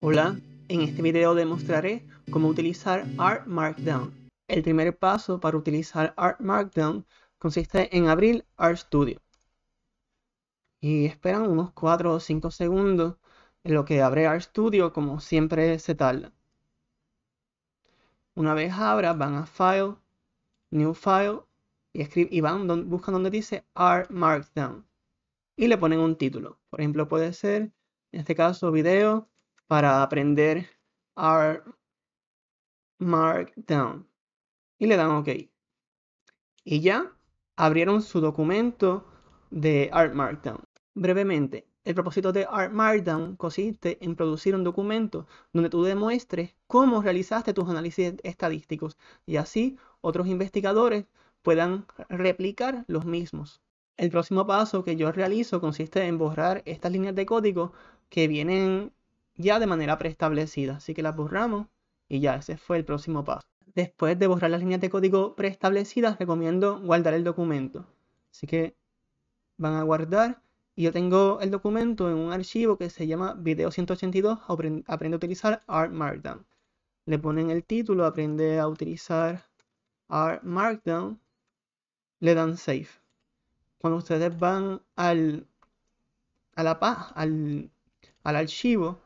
Hola, en este video demostraré cómo utilizar Art Markdown. El primer paso para utilizar Art Markdown consiste en abrir Art Studio. Y esperan unos 4 o 5 segundos en lo que abre Art Studio como siempre se tarda. Una vez abra van a File, New File y, escribe, y van buscan donde dice Art Markdown y le ponen un título. Por ejemplo puede ser, en este caso, video para aprender Art Markdown. Y le dan OK. Y ya abrieron su documento de Art Markdown. Brevemente, el propósito de Art Markdown consiste en producir un documento donde tú demuestres cómo realizaste tus análisis estadísticos y así otros investigadores puedan replicar los mismos. El próximo paso que yo realizo consiste en borrar estas líneas de código que vienen ya de manera preestablecida. Así que las borramos y ya, ese fue el próximo paso. Después de borrar las líneas de código preestablecidas, recomiendo guardar el documento. Así que van a guardar y yo tengo el documento en un archivo que se llama Video 182, aprende a utilizar R Markdown. Le ponen el título, aprende a utilizar R Markdown, le dan Save. Cuando ustedes van al, al archivo,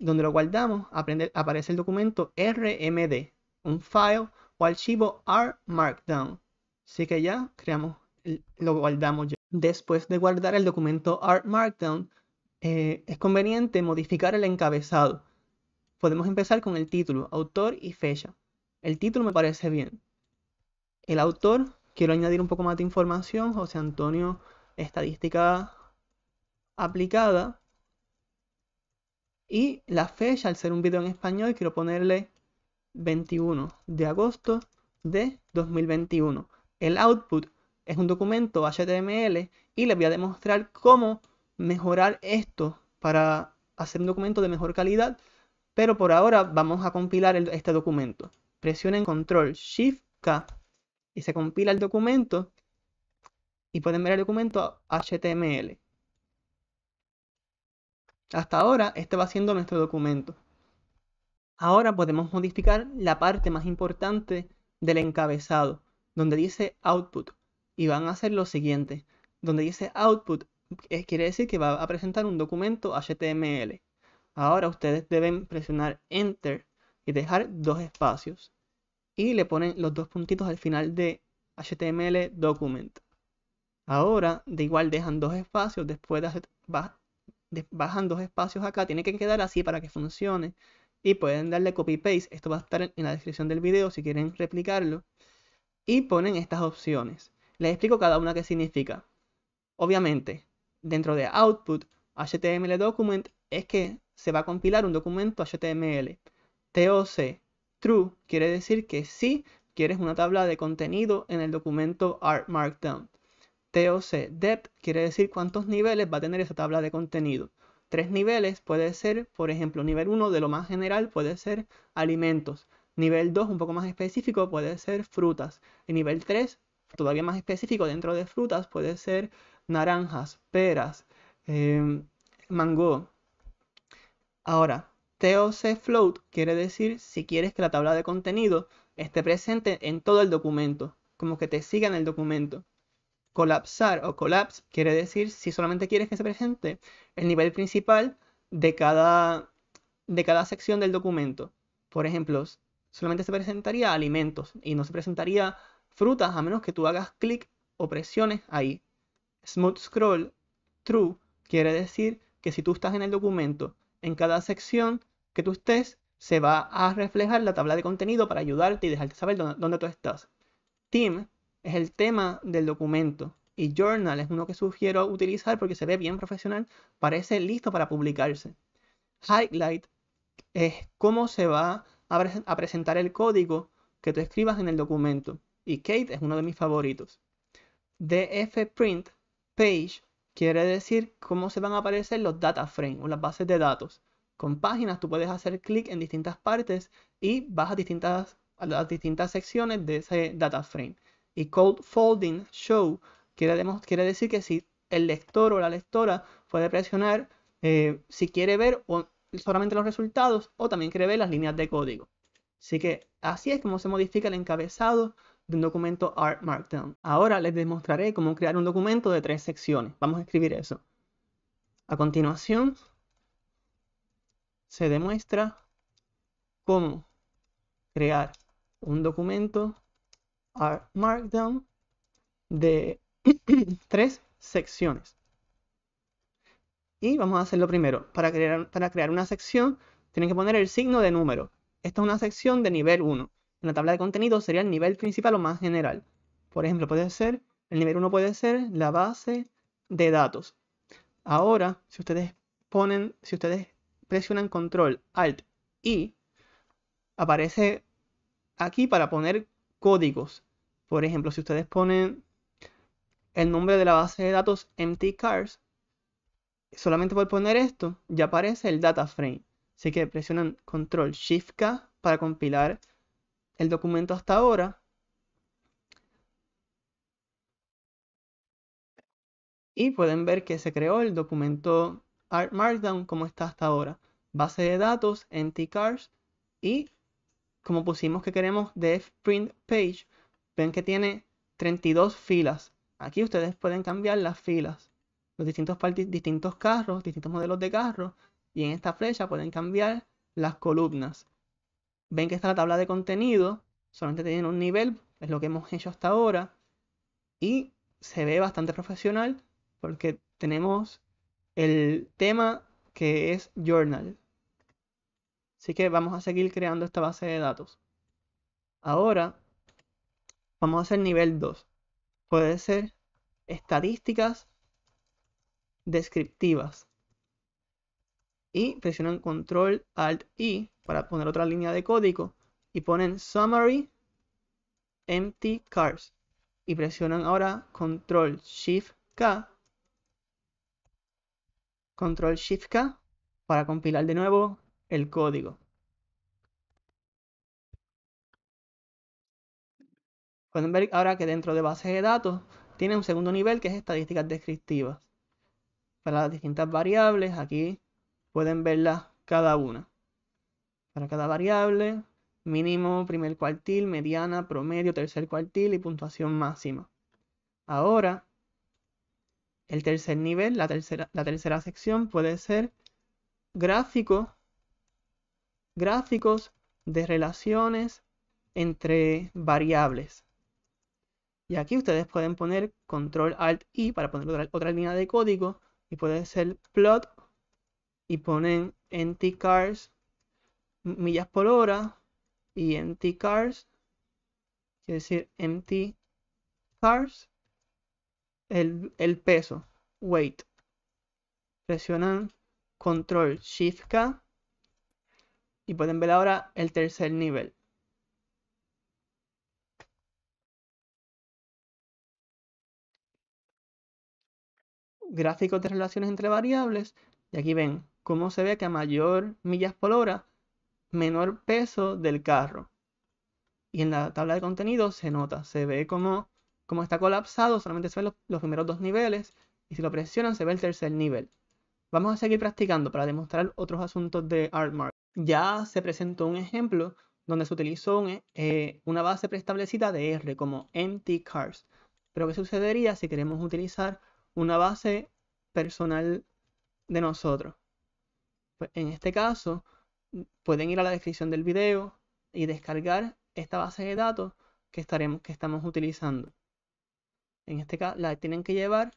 donde lo guardamos, aparece el documento RMD, un file o archivo R Markdown. Así que ya creamos, lo guardamos ya. Después de guardar el documento R Markdown, eh, es conveniente modificar el encabezado. Podemos empezar con el título, autor y fecha. El título me parece bien. El autor, quiero añadir un poco más de información, José Antonio, estadística aplicada. Y la fecha, al ser un video en español, quiero ponerle 21 de agosto de 2021. El output es un documento HTML y les voy a demostrar cómo mejorar esto para hacer un documento de mejor calidad. Pero por ahora vamos a compilar este documento. Presionen Control Shift K y se compila el documento. Y pueden ver el documento HTML. Hasta ahora, este va siendo nuestro documento. Ahora podemos modificar la parte más importante del encabezado, donde dice output, y van a hacer lo siguiente. Donde dice output, eh, quiere decir que va a presentar un documento HTML. Ahora ustedes deben presionar enter y dejar dos espacios. Y le ponen los dos puntitos al final de HTML document. Ahora, de igual dejan dos espacios después de bajan dos espacios acá, tiene que quedar así para que funcione. Y pueden darle copy-paste, esto va a estar en la descripción del video si quieren replicarlo. Y ponen estas opciones. Les explico cada una qué significa. Obviamente, dentro de output, HTML document es que se va a compilar un documento HTML. TOC, true, quiere decir que si quieres una tabla de contenido en el documento art Markdown. TOC. Depth quiere decir cuántos niveles va a tener esa tabla de contenido. Tres niveles puede ser, por ejemplo, nivel 1 de lo más general puede ser alimentos. Nivel 2, un poco más específico, puede ser frutas. Y nivel 3, todavía más específico dentro de frutas, puede ser naranjas, peras, em, mango. Ahora, TOC float quiere decir si quieres que la tabla de contenido esté presente en todo el documento, como que te siga en el documento colapsar o collapse quiere decir si solamente quieres que se presente el nivel principal de cada, de cada sección del documento. Por ejemplo, solamente se presentaría alimentos y no se presentaría frutas a menos que tú hagas clic o presiones ahí. Smooth scroll true quiere decir que si tú estás en el documento, en cada sección que tú estés, se va a reflejar la tabla de contenido para ayudarte y dejarte saber dónde, dónde tú estás. Team es el tema del documento. Y Journal es uno que sugiero utilizar porque se ve bien profesional, parece listo para publicarse. Highlight es cómo se va a, presentar el código que tú escribas en el documento. Y Kate es uno de mis favoritos. DF Print Page quiere decir cómo se van a aparecer los data frame o las bases de datos. Con páginas tú puedes hacer clic en distintas partes y vas a distintas, a las distintas secciones de ese data frame y Code folding show quiere, decir que si el lector o la lectora puede presionar eh, si quiere ver solamente los resultados o también quiere ver las líneas de código. Así que así es como se modifica el encabezado de un documento Art Markdown. Ahora les demostraré cómo crear un documento de tres secciones. Vamos a escribir eso. A continuación, se demuestra cómo crear un documento R Markdown de tres secciones. Y vamos a hacerlo primero. Para crear, para crear una sección, tienen que poner el signo de número. Esta es una sección de nivel 1. En la tabla de contenido sería el nivel principal o más general. Por ejemplo, puede ser, el nivel 1 puede ser la base de datos. Ahora, si ustedes ponen, si ustedes presionan control, alt, y, aparece aquí para poner códigos. Por ejemplo, si ustedes ponen el nombre de la base de datos mtcars cars, solamente por poner esto ya aparece el data frame. Así que presionan control shift K para compilar el documento hasta ahora. Y pueden ver que se creó el documento Art Markdown como está hasta ahora. Base de datos, empty cars y como pusimos que queremos de print page, ven que tiene 32 filas. Aquí ustedes pueden cambiar las filas. Los distintos, distintos carros, distintos modelos de carros. Y en esta flecha pueden cambiar las columnas. Ven que está la tabla de contenido. Solamente tienen un nivel. Es lo que hemos hecho hasta ahora. Y se ve bastante profesional porque tenemos el tema que es journal. Así que vamos a seguir creando esta base de datos. Ahora vamos a hacer nivel 2. Puede ser estadísticas descriptivas. Y presionan control alt I para poner otra línea de código y ponen summary empty cars y presionan ahora control shift K control shift K para compilar de nuevo el código. Pueden ver ahora que dentro de bases de datos tiene un segundo nivel que es estadísticas descriptivas. Para las distintas variables, aquí pueden verlas cada una. Para cada variable, mínimo, primer cuartil, mediana, promedio, tercer cuartil y puntuación máxima. Ahora, el tercer nivel, la tercera, la tercera sección puede ser gráfico gráficos de relaciones entre variables. Y aquí ustedes pueden poner control alt i para poner otra, otra línea de código y pueden ser plot y ponen NT cars millas por hora y empty cars, quiere decir empty cars, el, el peso, weight. Presionan control shift K y pueden ver ahora el tercer nivel. Gráfico de relaciones entre variables. Y aquí ven cómo se ve que a mayor millas por hora, menor peso del carro. Y en la tabla de contenido se nota, se ve cómo, está colapsado, solamente se ven los, los primeros dos niveles. Y si lo presionan se ve el tercer nivel. Vamos a seguir practicando para demostrar otros asuntos de ArtMark. Ya se presentó un ejemplo donde se utilizó eh, eh, una base preestablecida de R como empty cars. Pero ¿qué sucedería si queremos utilizar una base personal de nosotros? Pues, en este caso, mm, pueden ir a la descripción del video y descargar esta base de datos que, estaremos, que estamos utilizando. En este caso, la tienen que llevar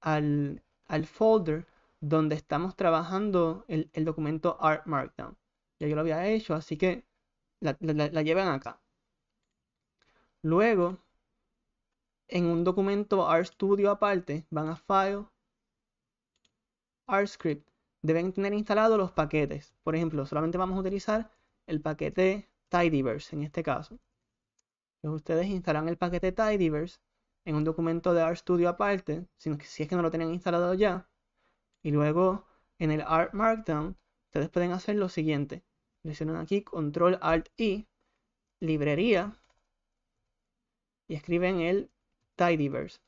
al, folder donde estamos trabajando el, el documento Art Markdown. Ya yo lo había hecho, así que la, la, llevan acá. Luego, en un documento RStudio aparte, van a File, RScript. Deben tener instalados los paquetes. Por ejemplo, solamente vamos a utilizar el paquete Tidyverse en este caso. ustedes instalan el paquete Tidyverse en un documento de RStudio aparte, si, si es que no lo tenían instalado ya. Y luego en el R Markdown, ustedes pueden hacer lo siguiente. Presionan aquí Control Alt I, librería, y escriben el tidyverse.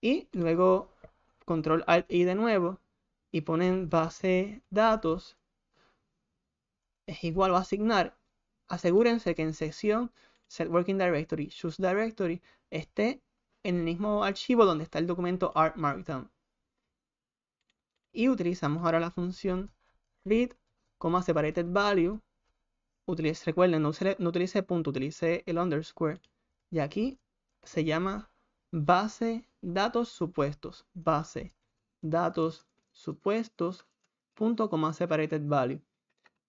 Y luego Control Alt I de nuevo y ponen base datos es igual a asignar. Asegúrense que en sección Set Working Directory, Choose Directory esté en el mismo archivo donde está el documento Art Markdown. Y utilizamos ahora la función read, separated value. recuerden, no, utilice, punto, utilice el underscore. Y aquí se llama base datos supuestos. Base datos supuestos punto coma separated value.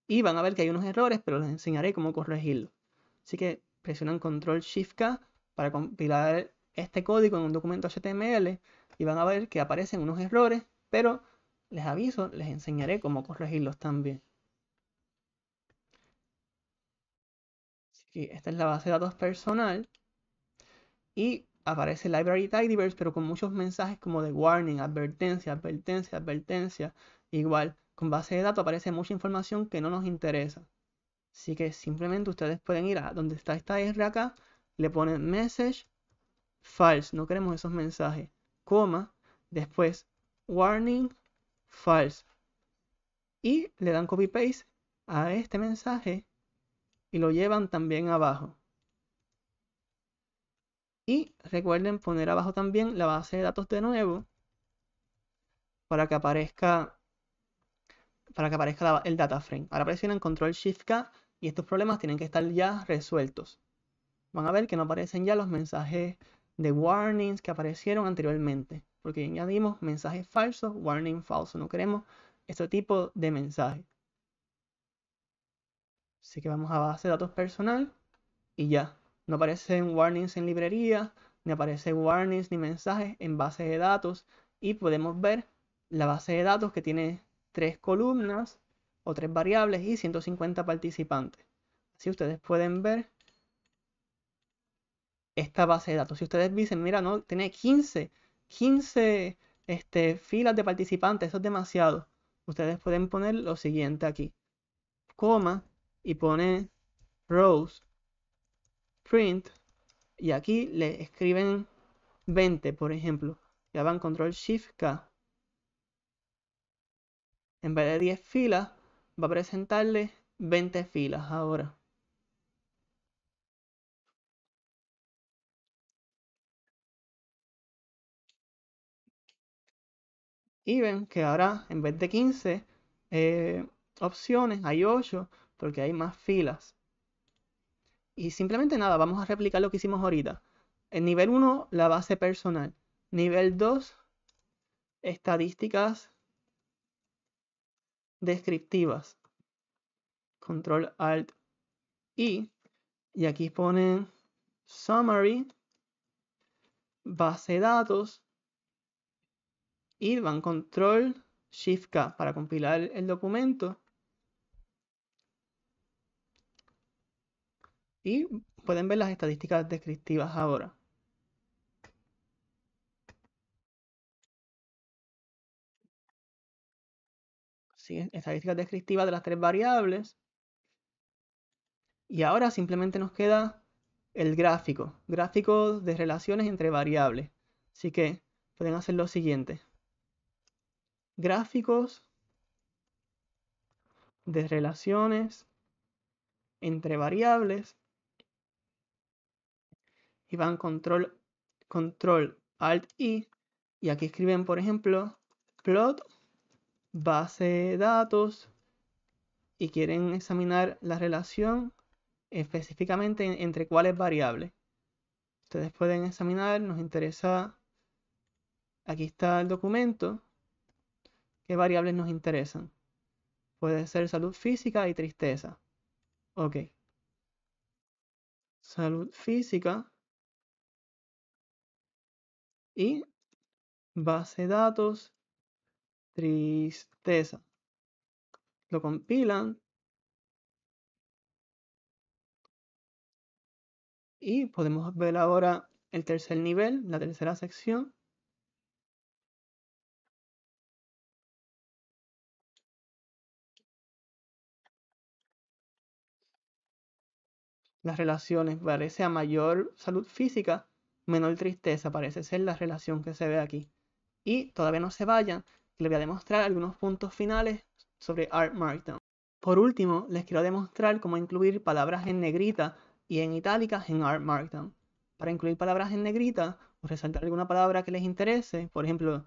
Y van a ver que hay unos errores, pero les enseñaré cómo corregirlo. Así que presionan control shift K para compilar este código en un documento HTML y van a ver que aparecen unos errores, pero les aviso, les enseñaré cómo corregirlos también. Así esta es la base de datos personal. Y aparece Library Tidyverse, pero con muchos mensajes como de warning, advertencia, advertencia, advertencia. Igual, con base de datos aparece mucha información que no nos interesa. Así que simplemente ustedes pueden ir a donde está esta R acá, le ponen message, false, no queremos esos mensajes, coma, después warning, false. Y le dan copy paste a este mensaje y lo llevan también abajo. Y recuerden poner abajo también la base de datos de nuevo para que aparezca para que aparezca el data frame. Ahora presionan Control Shift K y estos problemas tienen que estar ya resueltos. Van a ver que no aparecen ya los mensajes de warnings que aparecieron anteriormente porque añadimos mensajes falsos, warning falso, no queremos este tipo de mensaje. Así que vamos a base de datos personal y ya. No aparecen warnings en librería, ni aparecen warnings ni mensajes en base de datos y podemos ver la base de datos que tiene tres columnas o tres variables y 150 participantes. Así ustedes pueden ver esta base de datos. Si ustedes dicen, mira, no, tiene 15 15 este, filas de participantes, eso es demasiado. Ustedes pueden poner lo siguiente aquí. Coma y pone rows print y aquí le escriben 20, por ejemplo. Ya van control shift K. En vez de 10 filas, va a presentarle 20 filas ahora. ven que ahora en vez de 15 eh, opciones hay 8 porque hay más filas. Y simplemente nada, vamos a replicar lo que hicimos ahorita. En nivel 1, la base personal. Nivel 2, estadísticas descriptivas. Control Alt I. Y aquí ponen Summary, base de datos y van control shift K para compilar el documento. Y pueden ver las estadísticas descriptivas ahora. estadísticas descriptivas de las tres variables. Y ahora simplemente nos queda el gráfico, gráfico de relaciones entre variables. Así que pueden hacer lo siguiente gráficos de relaciones entre variables y van control control alt i y aquí escriben por ejemplo plot base de datos y quieren examinar la relación específicamente entre cuáles variables ustedes pueden examinar nos interesa aquí está el documento ¿Qué variables nos interesan? Puede ser salud física y tristeza. Ok. Salud física. Y base de datos, tristeza. Lo compilan. Y podemos ver ahora el tercer nivel, la tercera sección. las relaciones parece a mayor salud física, menor tristeza, parece ser la relación que se ve aquí. Y todavía no se vayan, les voy a demostrar algunos puntos finales sobre Art Markdown. Por último, les quiero demostrar cómo incluir palabras en negrita y en itálica en Art Markdown. Para incluir palabras en negrita o resaltar alguna palabra que les interese, por ejemplo,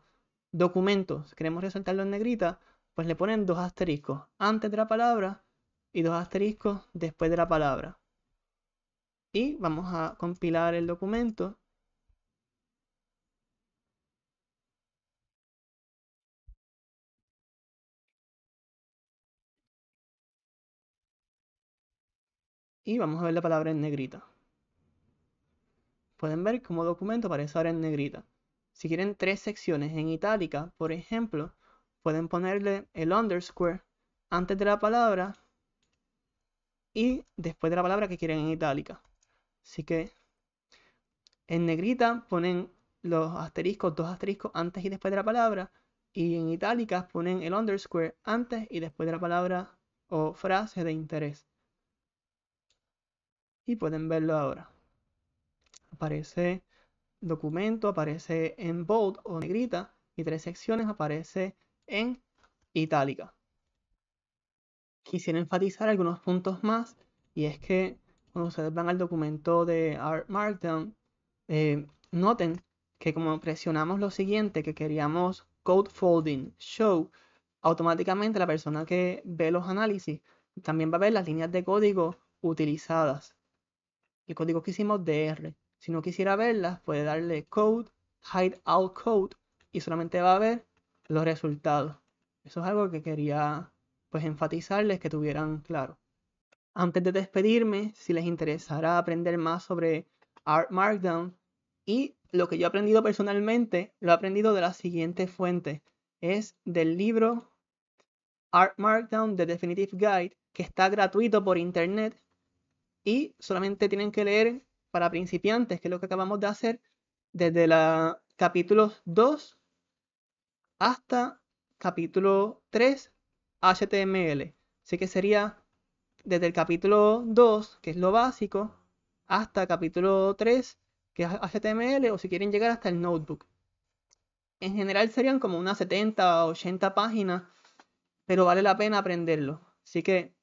documentos, queremos resaltarlo en negrita, pues le ponen dos asteriscos antes de la palabra y dos asteriscos después de la palabra y vamos a compilar el documento. Y vamos a ver la palabra en negrita. Pueden ver como documento aparece ahora en negrita. Si quieren tres secciones en itálica, por ejemplo, pueden ponerle el underscore antes de la palabra y después de la palabra que quieren en itálica. Así que en negrita ponen los asteriscos, dos asteriscos antes y después de la palabra. Y en itálicas ponen el underscore antes y después de la palabra o frase de interés. Y pueden verlo ahora. Aparece documento, aparece en bold o negrita y tres secciones aparece en itálica. Quisiera enfatizar algunos puntos más y es que cuando ustedes van al documento de Art Markdown, eh, noten que como presionamos lo siguiente, que queríamos code folding show, automáticamente la persona que ve los análisis también va a ver las líneas de código utilizadas. El código que hicimos DR. Si no quisiera verlas, puede darle code, hide All code y solamente va a ver los resultados. Eso es algo que quería pues enfatizarles que tuvieran claro. Antes de despedirme, si les interesará aprender más sobre Art Markdown y lo que yo he aprendido personalmente, lo he aprendido de la siguiente fuente. Es del libro Art Markdown The Definitive Guide, que está gratuito por internet y solamente tienen que leer para principiantes, que es lo que acabamos de hacer, desde la capítulo 2 hasta capítulo 3 HTML. Así que sería desde el capítulo 2, que es lo básico, hasta capítulo 3, que es HTML, o si quieren llegar hasta el notebook. En general serían como unas 70 o 80 páginas, pero vale la pena aprenderlo. Así que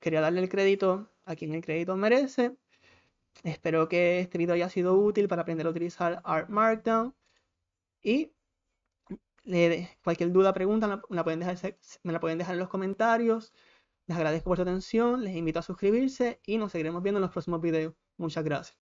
quería darle el crédito a quien el crédito merece. Espero que este video haya sido útil para aprender a utilizar Art Markdown. Y cualquier duda, o pregunta, me la pueden dejar en los comentarios. Les agradezco por su atención, les invito a suscribirse y nos seguiremos viendo en los próximos videos. Muchas gracias.